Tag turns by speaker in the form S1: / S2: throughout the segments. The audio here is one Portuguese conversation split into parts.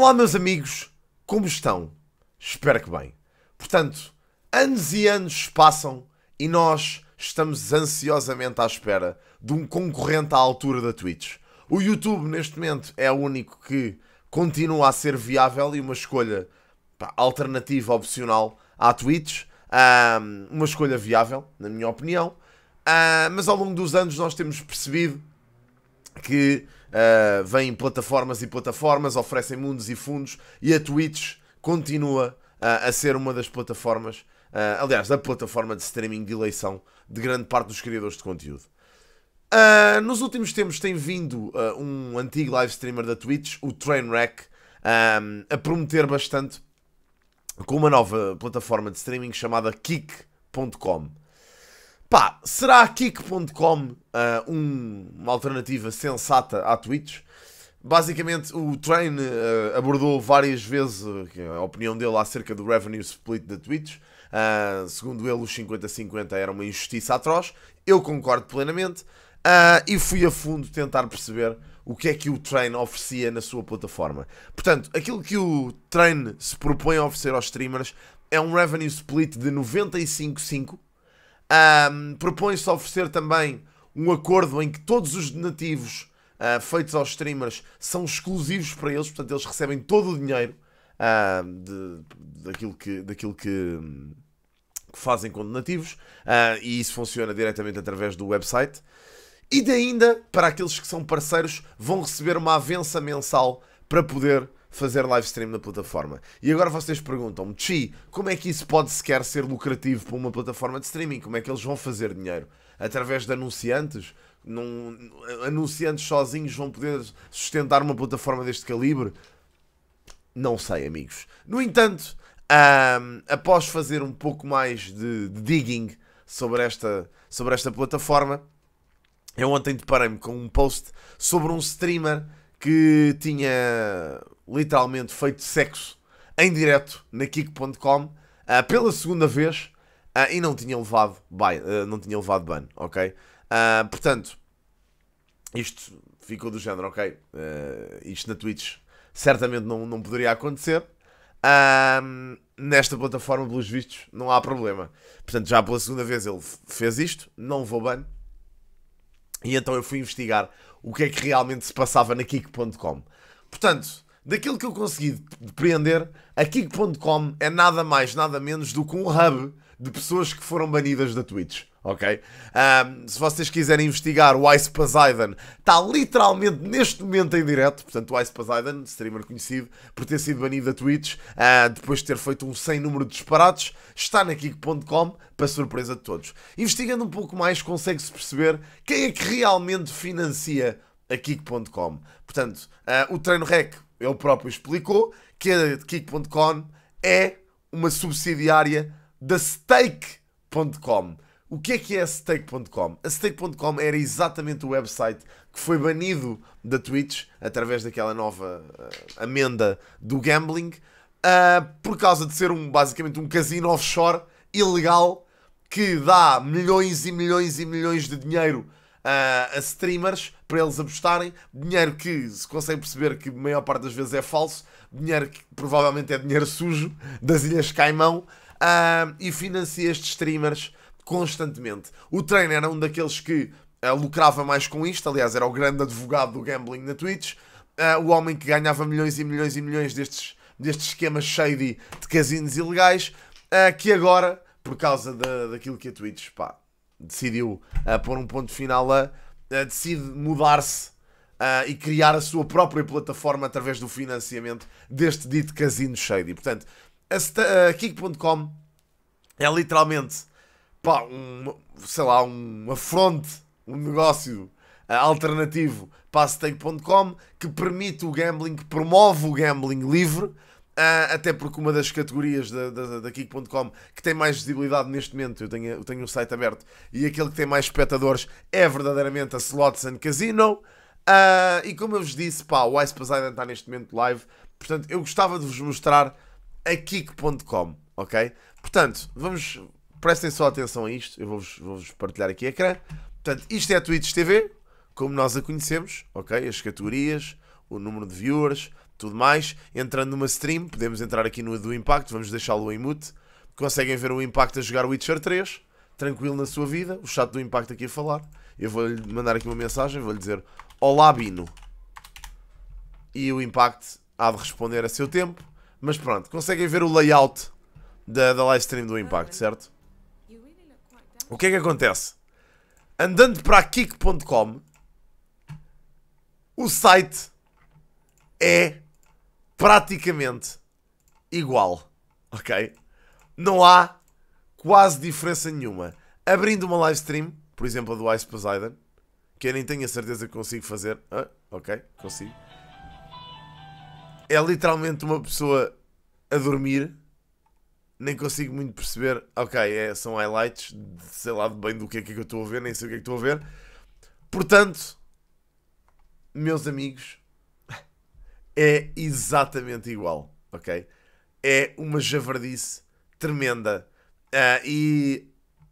S1: Olá, meus amigos, como estão? Espero que bem. Portanto, anos e anos passam e nós estamos ansiosamente à espera de um concorrente à altura da Twitch. O YouTube, neste momento, é o único que continua a ser viável e uma escolha pá, alternativa, opcional à Twitch. Um, uma escolha viável, na minha opinião. Uh, mas ao longo dos anos nós temos percebido que Uh, vêm plataformas e plataformas, oferecem mundos e fundos e a Twitch continua uh, a ser uma das plataformas, uh, aliás, a plataforma de streaming de eleição de grande parte dos criadores de conteúdo. Uh, nos últimos tempos tem vindo um antigo live streamer da Twitch, o Trainwreck, um, a prometer bastante com uma nova plataforma de streaming chamada Kick.com. Pá, será a Kik.com uh, um, uma alternativa sensata à Twitch? Basicamente, o Train uh, abordou várias vezes eh, a opinião dele acerca do revenue split da Twitch. Uh, segundo ele, os 50-50 era uma injustiça atroz. Eu concordo plenamente. e fui a fundo tentar perceber o que é que o Train oferecia na sua plataforma. Portanto, aquilo que o Train se propõe a oferecer aos streamers é um revenue split de 95,5 um, Propõe-se oferecer também um acordo em que todos os donativos uh, feitos aos streamers são exclusivos para eles, portanto, eles recebem todo o dinheiro uh, de, daquilo que. Daquilo que que fazem com donativos uh, e isso funciona diretamente através do website. E de ainda, para aqueles que são parceiros, vão receber uma avença mensal para poder fazer live stream na plataforma. E agora vocês perguntam-me, Chi, como é que isso pode sequer ser lucrativo para uma plataforma de streaming? Como é que eles vão fazer dinheiro? Através de anunciantes? Num, anunciantes sozinhos vão poder sustentar uma plataforma deste calibre? Não sei, amigos. No entanto, um, após fazer um pouco mais de, de digging sobre esta, sobre esta plataforma, eu ontem deparei-me com um post sobre um streamer que tinha literalmente feito sexo em direto na Kik.com uh, ah, pela segunda vez uh, e não tinha levado ban, uh, não tinha levado ban, ok? Ah, portanto, isto ficou do género, ok? isto na Twitch certamente não, não poderia acontecer. nesta plataforma, pelos vistos, não há problema. Portanto, já pela segunda vez ele fez isto, não levou ban. E então eu fui investigar o que é que realmente se passava na Kik.com. Portanto, daquilo que eu consegui depreender, a Kik.com é nada mais, nada menos do que um hub de pessoas que foram banidas da Twitch. Ok? Um, se vocês quiserem investigar, o Ice Poseidon está literalmente neste momento em direto. Portanto, o Ice Poseidon, streamer conhecido, por ter sido banido da Twitch, uh, depois de ter feito um sem número de disparados, está na Kik.com para surpresa de todos. Investigando um pouco mais, consegue-se perceber quem é que realmente financia a Kik.com. Portanto, uh, o Treino Rec ele próprio explicou que a Kick.com é uma subsidiária da Stake.com. O que é que é a Stake.com? A Stake.com era exatamente o website que foi banido da Twitch através daquela nova uh, amenda do gambling uh, por causa de ser um, basicamente um casino offshore ilegal que dá milhões e milhões e milhões de dinheiro a, a streamers para eles apostarem. Dinheiro que se consegue perceber que a maior parte das vezes é falso, dinheiro que provavelmente é dinheiro sujo das Ilhas Caimão uh, e financia estes streamers constantemente. O Trainer era um daqueles que uh, lucrava mais com isto, aliás, era o grande advogado do gambling na Twitch. Uh, o homem que ganhava milhões e milhões e milhões destes, destes esquemas shady de casinos ilegais, que agora, por causa daquilo que a Twitch pá, decidiu uh, pôr um ponto final a. Uh, decide mudar-se uh, e criar a sua própria plataforma através do financiamento deste dito casino shady. Portanto, a, a Kick.com é literalmente pá, um, sei lá, um afronte, um negócio eh, alternativo para a stake.com que permite o gambling, que promove o gambling livre Uh, até porque uma das categorias da, da, da Kik.com que tem mais visibilidade neste momento, eu tenho, eu tenho um site aberto, e aquele que tem mais espectadores é verdadeiramente a Slots and Casino. Uh, e como eu vos disse, pá, o Ice Poseidon está neste momento live, portanto eu gostava de vos mostrar a Kik.com, ok? Portanto, vamos, prestem só atenção a isto, eu vou-vos vou partilhar aqui a ecrã. Portanto, isto é a Twitch TV, como nós a conhecemos, ok? As categorias, o número de viewers, tudo mais. Entrando numa stream, podemos entrar aqui no do Impact, vamos deixá-lo em mute. Conseguem ver o Impact a jogar Witcher 3, tranquilo na sua vida, o chat do Impact aqui a falar. Eu vou-lhe mandar aqui uma mensagem, vou-lhe dizer Olá Bino. E o Impact há de responder a seu tempo. Mas pronto, conseguem ver o layout da, da live stream do Impact, certo? O que é que acontece? Andando para kick.com, o site é praticamente igual, ok? Não há quase diferença nenhuma. Abrindo uma live stream, por exemplo, a do Ice Poseidon, que eu nem tenho a certeza que consigo fazer. Ah, ok, consigo. É literalmente uma pessoa a dormir. Nem consigo muito perceber. Ok, é, são highlights, de, sei lá bem do que é que eu estou a ver, nem sei o que é que estou a ver. Portanto, meus amigos, é exatamente igual, ok? É uma javardice tremenda. Uh, e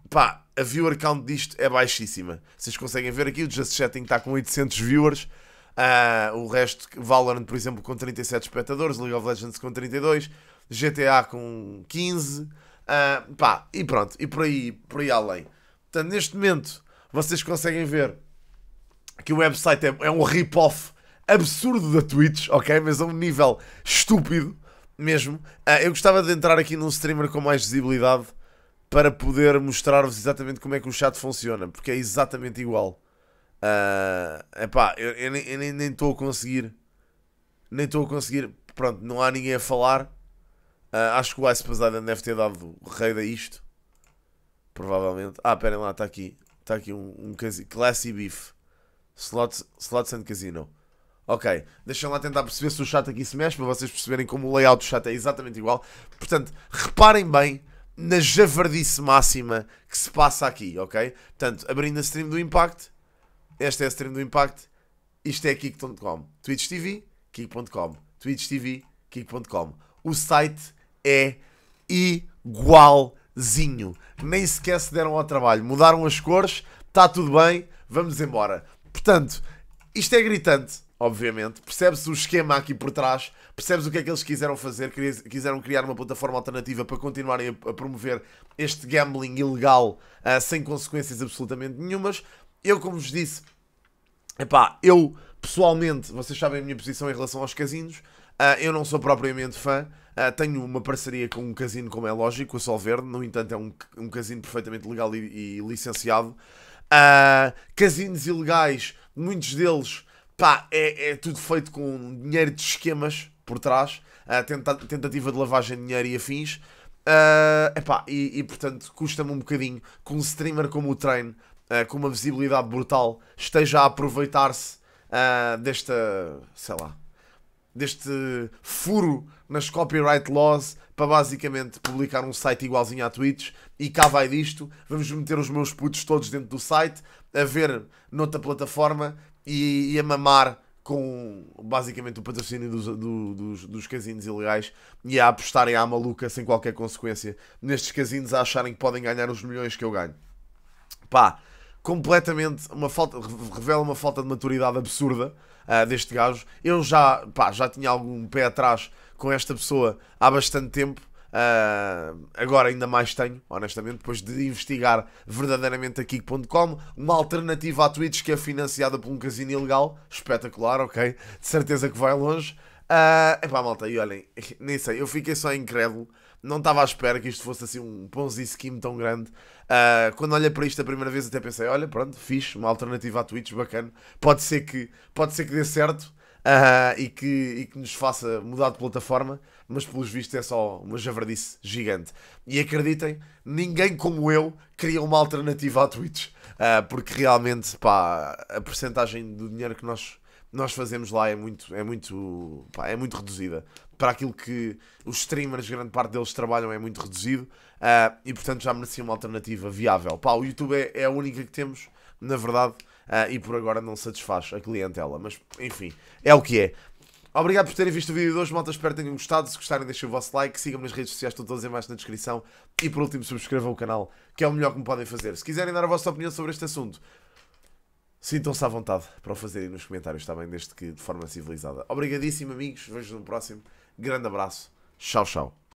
S1: pá, a viewer count disto é baixíssima. Vocês conseguem ver aqui, o Just Chatting está com 800 viewers. Uh, o resto, Valorant, por exemplo, com 37 espectadores, League of Legends com 32, GTA com 15, uh, ah, pá, e pronto, e por aí, por aí além. Portanto, neste momento, vocês conseguem ver que o website é, é um rip-off absurdo da Twitch, ok? Mas a um nível estúpido mesmo. Ah, eu gostava de entrar aqui num streamer com mais visibilidade para poder mostrar-vos exatamente como é que o chat funciona, porque é exatamente igual. Uh, epá, eu, eu, eu nem estou a conseguir. Nem estou a conseguir. Pronto, não há ninguém a falar. Uh, acho que o Ice Pesada deve ter dado o rei da isto. Provavelmente. Ah, esperem lá, está aqui. Está aqui um, um Classy Beef. Slots, slots and Casino. Ok, deixem lá tentar perceber se o chat aqui se mexe para vocês perceberem como o layout do chat é exatamente igual. Portanto, reparem bem na javardice máxima que se passa aqui, ok? Portanto, abrindo a stream do Impact, esta é a stream do Impact, isto é kick.com, Twitch TV, kick.com, Twitch TV, kick.com. O site é igualzinho, nem sequer se deram ao trabalho, mudaram as cores, está tudo bem, vamos embora. Portanto, isto é gritante obviamente. Percebes o esquema aqui por trás, percebes o que é que eles quiseram fazer, quiseram criar uma plataforma alternativa para continuarem a promover este gambling ilegal uh, sem consequências absolutamente nenhumas. Eu, como vos disse, epá, eu pessoalmente, vocês sabem a minha posição em relação aos casinos, uh, eu não sou propriamente fã. Uh, tenho uma parceria com um casino, como é lógico, Sol Solverde, no entanto, é um, um casino perfeitamente legal e, e licenciado. casinos ilegais, muitos deles pá, é, é tudo feito com dinheiro de esquemas por trás, eh, tentativa de lavagem de dinheiro e afins. Uh, epá, e, e portanto custa-me um bocadinho que um streamer como o Train, uh, com uma visibilidade brutal, esteja a aproveitar-se uh, desta, sei lá, deste furo nas copyright laws para basicamente publicar um site igualzinho à Twitch e cá vai disto, vamos meter os meus putos todos dentro do site a ver noutra plataforma e, e a mamar com basicamente o patrocínio dos, do, dos, dos casinos ilegais e a apostarem à maluca sem qualquer consequência nestes casinos a acharem que podem ganhar os milhões que eu ganho. Pá, completamente uma falta, revela uma falta de maturidade absurda uh, deste gajo. Eu já, pá, já tinha algum pé atrás com esta pessoa há bastante tempo. Uh, agora ainda mais tenho, honestamente, depois de investigar verdadeiramente a Kik.com, uma alternativa à Twitch que é financiada por um casino ilegal, espetacular, ok? De certeza que vai longe. Uh, epá, malta, e olhem, nem sei, eu fiquei só incrédulo, não estava à espera que isto fosse assim um ponzi scheme tão grande. Uh, quando olhei para isto a primeira vez até pensei, olha, pronto, fixe, uma alternativa à Twitch, bacana, pode ser que, pode ser que dê certo, uh, e, que, e que nos faça mudar de plataforma, mas pelos vistos é só uma javardice gigante. E acreditem, ninguém como eu cria uma alternativa à Twitch, uh, porque realmente pá, a percentagem do dinheiro que nós, nós fazemos lá é muito, é, muito, pá, é muito reduzida. Para aquilo que os streamers, grande parte deles trabalham, é muito reduzido uh, e portanto já merecia uma alternativa viável. Pá, o YouTube é, é a única que temos, na verdade uh, e por agora não satisfaz a clientela. Mas enfim, é o que é. Obrigado por terem visto o vídeo de hoje, malta. Espero que tenham gostado. Se gostarem, deixem o vosso like. Sigam-me nas redes sociais, estão todas em baixo na descrição. E por último, subscrevam o canal, que é o melhor que me podem fazer. Se quiserem dar a vossa opinião sobre este assunto, sintam-se à vontade para o fazerem nos comentários, está bem? Desde que de forma civilizada. Obrigadíssimo, amigos. Vejo-vos no próximo. Grande abraço. Tchau, tchau.